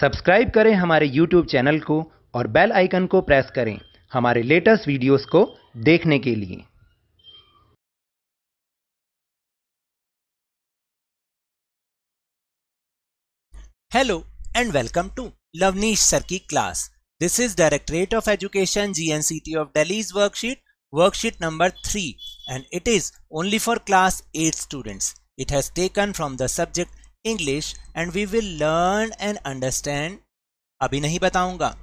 Subscribe करें हमारे YouTube channel को और बेल आइकन को प्रेस करें हमारे लेटेस्ट वीडियोस को देखने के लिए hello and welcome to Lavneesh sir की class this is directorate of education GNCT of Delhi's worksheet worksheet number three and it is only for class eight students it has taken from the subject English and we will learn and understand अभी नहीं बताऊंगा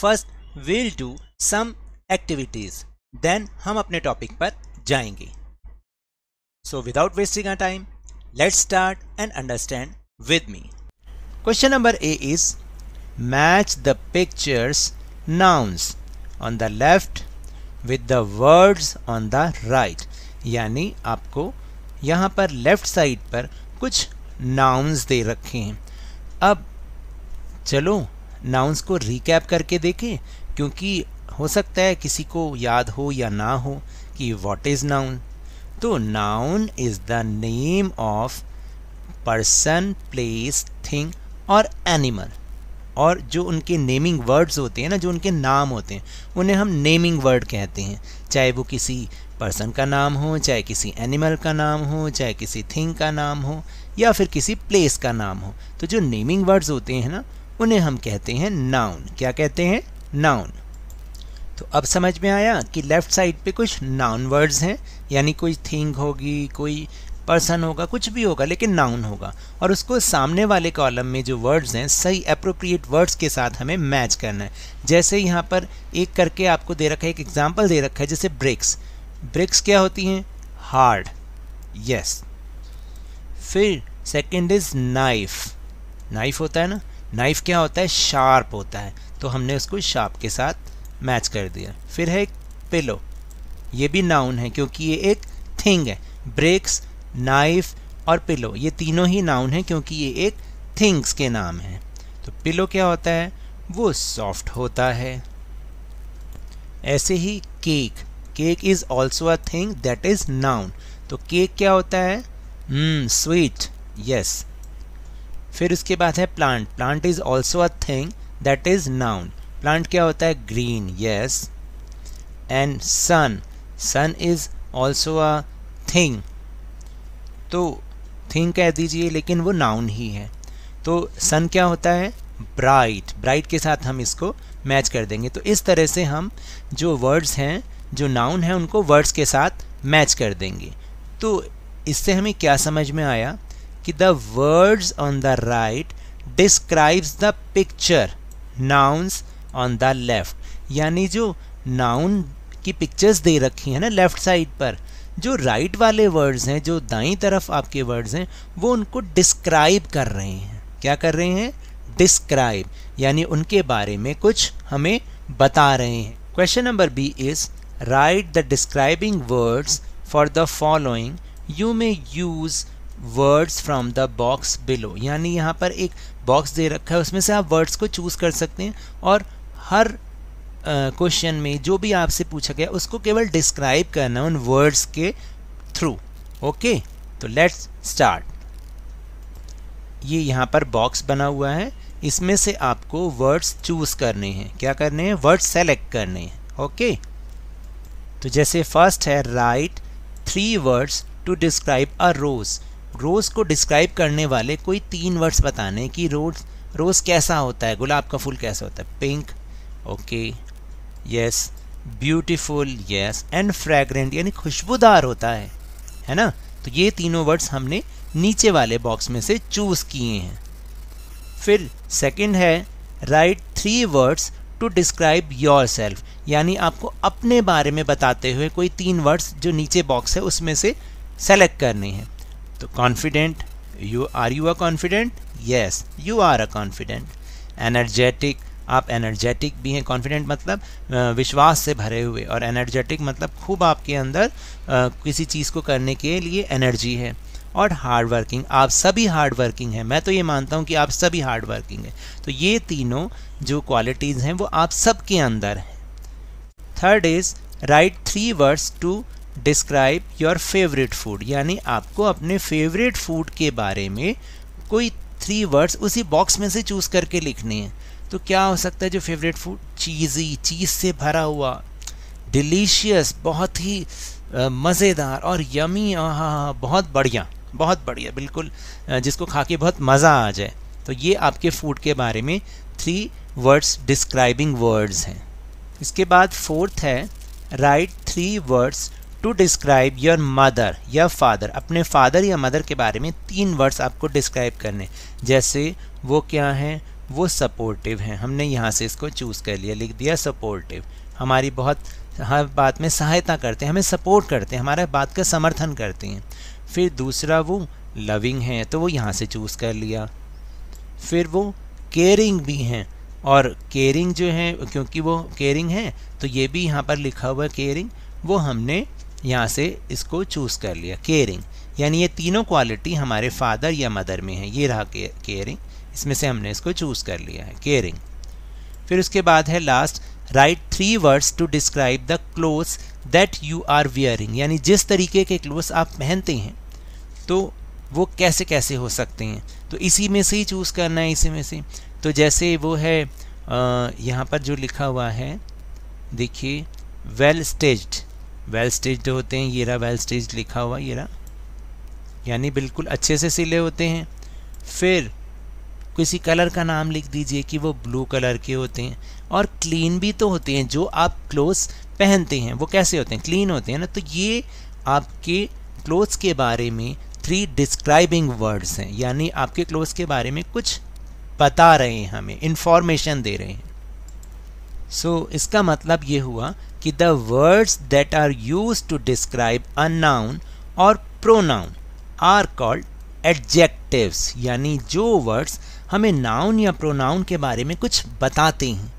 first will do some activities then हम अपने topic पर जाएंगे so without wasting our time let's start and understand with me question number A is match the pictures nouns on the left with the words on the right यानी आपको यहाँ पर left side पर कुछ nouns दे रखे हैं अब चलो नाउन्स को रिकैप करके देखें क्योंकि हो सकता है किसी को याद हो या ना हो कि व्हाट इज़ नाउन तो noun is the name of person place thing और एनिमल और जो उनके नेमिंग वर्ड्स होते हैं ना जो उनके नाम होते हैं उन्हें हम नेमिंग वर्ड कहते हैं चाहे वो किसी पर्सन का नाम हो चाहे किसी एनिमल का नाम हो चाहे किसी थिंग का नाम हो या फिर किसी प्लेस का नाम हो तो जो नेमिंग वर्ड्स होते हैं ना उन्हें हम कहते हैं नाउन क्या कहते हैं नाउन तो अब समझ में आया कि लेफ़्ट साइड पे कुछ नाउन वर्ड्स हैं यानी कोई थिंग होगी कोई पर्सन होगा कुछ भी होगा लेकिन नाउन होगा और उसको सामने वाले कॉलम में जो वर्ड्स हैं सही अप्रोप्रिएट वर्ड्स के साथ हमें मैच करना है जैसे यहाँ पर एक करके आपको दे रखा है एक एग्जाम्पल दे रखा है जैसे ब्रेक्स ब्रिक्स क्या होती हैं हार्ड यस फिर सेकंड इज नाइफ नाइफ होता है ना नाइफ क्या होता है शार्प होता है तो हमने उसको शार्प के साथ मैच कर दिया फिर है एक पिलो ये भी नाउन है क्योंकि ये एक थिंग है ब्रिक्स नाइफ और पिलो ये तीनों ही नाउन है क्योंकि ये एक थिंग्स के नाम हैं तो पिलो क्या होता है वो सॉफ्ट होता है ऐसे ही cake cake is also a thing that is noun तो केक क्या होता है स्वीट hmm, यस yes. फिर उसके बाद है plant plant is also a thing that is noun plant क्या होता है green yes and sun sun is also a thing तो थिंग कह दीजिए लेकिन वो नाउन ही है तो सन क्या होता है ब्राइट ब्राइट के साथ हम इसको मैच कर देंगे तो इस तरह से हम जो वर्ड्स हैं जो नाउन है उनको वर्ड्स के साथ मैच कर देंगे तो इससे हमें क्या समझ में आया कि the words on the right describes the picture nouns on the left यानी जो नाउन की पिक्चर्स दे रखी हैं ना लेफ्ट साइड पर जो राइट right वाले वर्ड्स हैं जो दाई तरफ आपके वर्ड्स हैं वो उनको डिस्क्राइब कर रहे हैं क्या कर रहे हैं डिस्क्राइब यानी उनके बारे में कुछ हमें बता रहे हैं question number B is write the describing words for the following you may use words from the box below यानी यहाँ पर एक बॉक्स दे रखा है उसमें से आप वर्ड्स को चूज़ कर सकते हैं और हर क्वेश्चन uh, में जो भी आपसे पूछा गया उसको केवल डिस्क्राइब करना उन वर्ड्स के थ्रू ओके तो लेट्स स्टार्ट ये यहाँ पर बॉक्स बना हुआ है इसमें से आपको वर्ड्स चूज़ करने हैं क्या करने हैं वर्ड्स सेलेक्ट करने हैं ओके okay? तो जैसे फर्स्ट है write three words to describe a rose rose को डिस्क्राइब करने वाले कोई तीन वर्ड्स बताने कि रोज रोज़ कैसा होता है गुलाब का फूल कैसा होता है pink okay yes beautiful yes and fragrant यानी खुशबूदार होता है है ना तो ये तीनों वर्ड्स हमने नीचे वाले बॉक्स में से चूज़ किए हैं फिर सेकंड है write three words to describe yourself यानी आपको अपने बारे में बताते हुए कोई तीन वर्ड्स जो नीचे बॉक्स है उसमें से सेलेक्ट करनी है तो confident you are you a confident yes you are a confident energetic आप एनर्जेटिक भी हैं कॉन्फिडेंट मतलब विश्वास से भरे हुए और एनर्जेटिक मतलब खूब आपके अंदर किसी चीज़ को करने के लिए एनर्जी है और हार्ड वर्किंग आप सभी हार्ड वर्किंग हैं मैं तो ये मानता हूँ कि आप सभी हार्ड वर्किंग हैं तो ये तीनों जो क्वालिटीज़ हैं वो आप सबके अंदर हैं third is write three words to describe your favourite food यानी आपको अपने फेवरेट फूड के बारे में कोई थ्री वर्ड्स उसी बॉक्स में से चूज़ करके लिखने हैं तो क्या हो सकता है जो फेवरेट फूड चीज़ी चीज़ से भरा हुआ डिलीशियस बहुत ही मज़ेदार और यमी हाँ बहुत बढ़िया बहुत बढ़िया बिल्कुल जिसको खा के बहुत मज़ा आ जाए तो ये आपके फूड के बारे में थ्री वर्ड्स डिस्क्राइबिंग वर्ड्स हैं इसके बाद फोर्थ है write three words to describe your mother या फादर अपने फादर या मदर के बारे में तीन वर्ड्स आपको डिस्क्राइब करने जैसे वो क्या हैं वो सपोर्टिव हैं हमने यहाँ से इसको चूज़ कर लिया लिख दिया सपोर्टिव हमारी बहुत हर बात में सहायता करते हैं हमें सपोर्ट करते हैं हमारे बात का समर्थन करते हैं फिर दूसरा वो लविंग है तो वो यहाँ से चूज़ कर लिया फिर वो केयरिंग भी हैं और केयरिंग जो है क्योंकि वो केयरिंग है तो ये भी यहाँ पर लिखा हुआ केयरिंग वो हमने यहाँ से इसको चूज़ कर लिया केयरिंग यानी ये तीनों क्वालिटी हमारे फादर या मदर में है ये रहा केयरिंग इसमें से हमने इसको चूज़ कर लिया है केयरिंग फिर उसके बाद है last write three words to describe the clothes that you are wearing यानी जिस तरीके के क्लोथ्स आप पहनते हैं तो वो कैसे कैसे हो सकते हैं तो इसी में से ही चूज़ करना है इसी में से तो जैसे वो है यहाँ पर जो लिखा हुआ है देखिए वेल स्टेज्ड वेल स्टेज्ड होते हैं ये रहा वेल स्टेज्ड लिखा हुआ ये रहा यानी बिल्कुल अच्छे से सिले होते हैं फिर किसी कलर का नाम लिख दीजिए कि वो ब्लू कलर के होते हैं और क्लीन भी तो होते हैं जो आप क्लोथ्स पहनते हैं वो कैसे होते हैं क्लीन होते हैं ना तो ये आपके क्लोथ्स के बारे में थ्री डिस्क्राइबिंग वर्ड्स हैं यानी आपके क्लोथ्स के बारे में कुछ बता रहे हैं हमें इन्फॉर्मेशन दे रहे हैं सो so, इसका मतलब ये हुआ कि the words that are use to describe a noun और प्रोनाउन आर कॉल्ड एडजेक्टिव्स यानी जो वर्ड्स हमें नाउन या प्रोनाउन के बारे में कुछ बताते हैं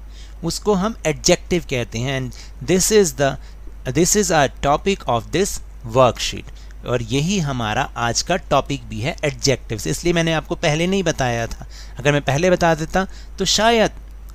उसको हम एडजेक्टिव कहते हैं and this is the this is a topic of this worksheet और यही हमारा आज का टॉपिक भी है एडजेक्टिव्स इसलिए मैंने आपको पहले नहीं बताया था अगर मैं पहले बता देता तो शायद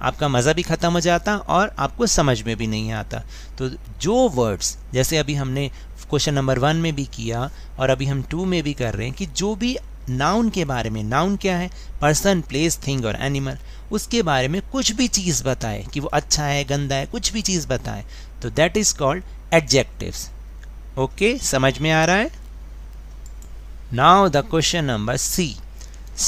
आपका मज़ा भी ख़त्म हो जाता और आपको समझ में भी नहीं आता तो जो वर्ड्स जैसे अभी हमने क्वेश्चन नंबर वन में भी किया और अभी हम टू में भी कर रहे हैं कि जो भी नाउन के बारे में नाउन क्या है पर्सन प्लेस थिंग और एनिमल उसके बारे में कुछ भी चीज़ बताए कि वो अच्छा है गंदा है कुछ भी चीज़ बताए तो that is called adjectives okay समझ में आ रहा है now the question number C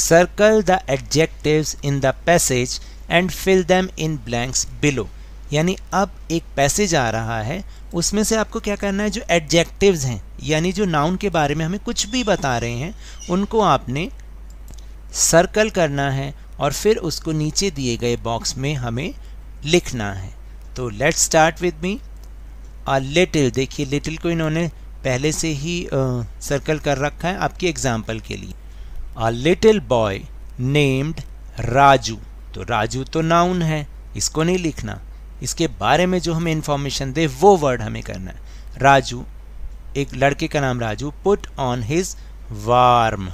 circle the adjectives in the passage and fill them in blanks below यानी अब एक पैसेज आ रहा है उसमें से आपको क्या करना है जो एडजेक्टिव्स हैं यानी जो नाउन के बारे में हमें कुछ भी बता रहे हैं उनको आपने सर्कल करना है और फिर उसको नीचे दिए गए बॉक्स में हमें लिखना है तो let's start with me a little देखिए लिटिल को इन्होंने पहले से ही सर्कल uh, कर रखा है आपकी एग्जाम्पल के लिए a little boy named Raju तो राजू तो नाउन है इसको नहीं लिखना इसके बारे में जो हमें इन्फॉर्मेशन दे वो वर्ड हमें करना है राजू एक लड़के का नाम Raju put on his warm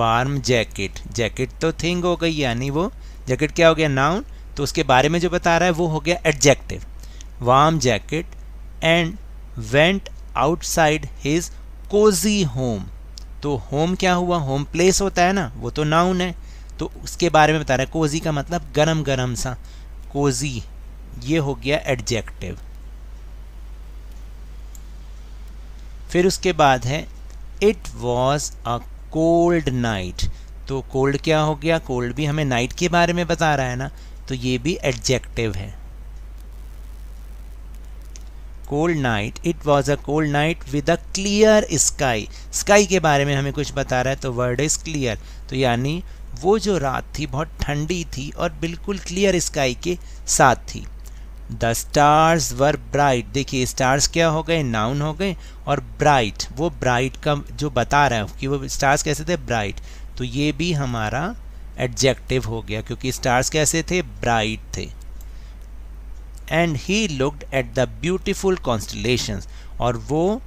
warm jacket jacket तो थिंग हो गई यानी वो जैकेट क्या हो गया नाउन तो उसके बारे में जो बता रहा है वो हो गया adjective warm jacket and went outside his cosy home तो होम क्या हुआ होम प्लेस होता है ना वो तो नाउन है तो उसके बारे में बता रहा है कोजी का मतलब गरम गरम सा कोजी ये हो गया एडजेक्टिव फिर उसके बाद है it was a cold night तो कोल्ड क्या हो गया कोल्ड भी हमें नाइट के बारे में बता रहा है ना तो ये भी एडजेक्टिव है cold night it was a cold night with a clear sky sky के बारे में हमें कुछ बता रहा है तो वर्ड इज क्लियर तो यानी वो जो रात थी बहुत ठंडी थी और बिल्कुल क्लियर स्काई के साथ थी द स्टार्स वर ब्राइट देखिए स्टार्स क्या हो गए नाउन हो गए और ब्राइट वो ब्राइट का जो बता रहा है कि वो स्टार्स कैसे थे ब्राइट तो ये भी हमारा एडजेक्टिव हो गया क्योंकि स्टार्स कैसे थे ब्राइट थे and he looked at the beautiful constellation और वो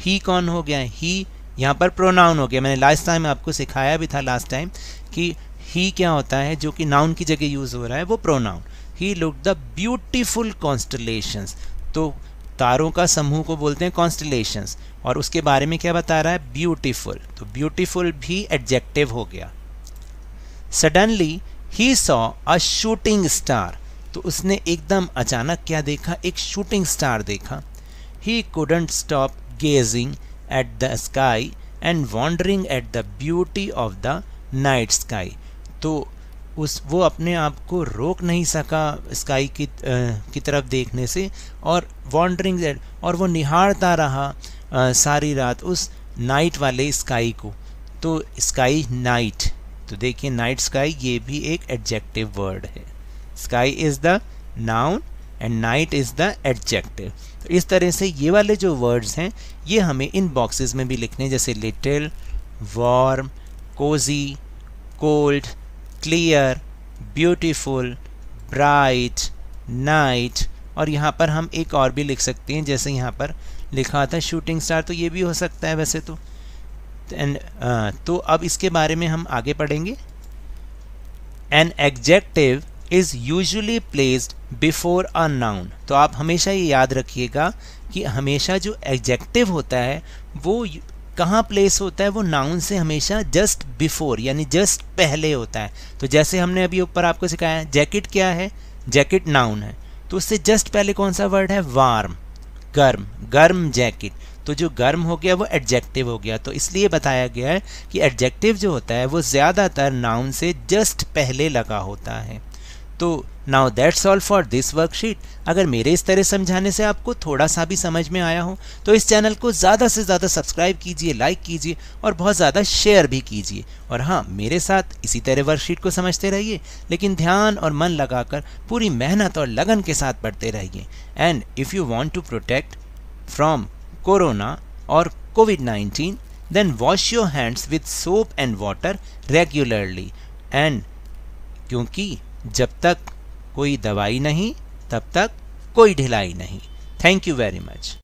ही कौन हो गया ही यहाँ पर प्रोनाउन हो गया मैंने लास्ट टाइम आपको सिखाया भी था लास्ट टाइम कि ही क्या होता है जो कि नाउन की जगह यूज़ हो रहा है वो pronoun he look the beautiful constellations तो तारों का समूह को बोलते हैं कॉन्स्टलेशंस और उसके बारे में क्या बता रहा है ब्यूटीफुल तो ब्यूटीफुल भी एडजेक्टिव हो गया suddenly he saw a shooting star तो उसने एकदम अचानक क्या देखा एक शूटिंग स्टार देखा he couldn't stop gazing at the sky and wondering at the beauty of the night sky तो उस वो अपने आप को रोक नहीं सका स्काई की आ, की तरफ देखने से और वॉन्डरिंग और वो निहारता रहा आ, सारी रात उस नाइट वाले स्काई को तो स्काई नाइट तो देखिए नाइट स्काई ये भी एक एडजेक्टिव वर्ड है sky is the noun and night is the adjective तो इस तरह से ये वाले जो वर्ड्स हैं ये हमें इन बॉक्सेस में भी लिखने जैसे little warm cosy cold clear beautiful bright night और यहाँ पर हम एक और भी लिख सकते हैं जैसे यहाँ पर लिखा था शूटिंग स्टार तो ये भी हो सकता है वैसे तो एंड uh, तो अब इसके बारे में हम आगे पढ़ेंगे an adjective is usually placed before a noun तो आप हमेशा ये याद रखिएगा कि हमेशा जो एग्जेक्टिव होता है वो कहाँ प्लेस होता है वो नाउन से हमेशा जस्ट बिफोर यानी जस्ट पहले होता है तो जैसे हमने अभी ऊपर आपको सिखाया जैकेट क्या है जैकेट नाउन है तो उससे जस्ट पहले कौन सा वर्ड है वार्म गर्म गर्म जैकेट तो जो गर्म हो गया वो एडजेक्टिव हो गया तो इसलिए बताया गया है कि एडजेक्टिव जो होता है वो ज़्यादातर नाउन से जस्ट पहले लगा होता है तो now that's all for this worksheet अगर मेरे इस तरह समझाने से आपको थोड़ा सा भी समझ में आया हो तो इस चैनल को ज़्यादा से ज़्यादा सब्सक्राइब कीजिए लाइक कीजिए और बहुत ज़्यादा शेयर भी कीजिए और हाँ मेरे साथ इसी तरह वर्कशीट को समझते रहिए लेकिन ध्यान और मन लगाकर पूरी मेहनत और लगन के साथ पढ़ते रहिए and if you want to protect from corona और COVID nineteen then wash your hands with soap and water regularly and क्योंकि जब तक कोई दवाई नहीं तब तक कोई ढिलाई नहीं थैंक यू वेरी मच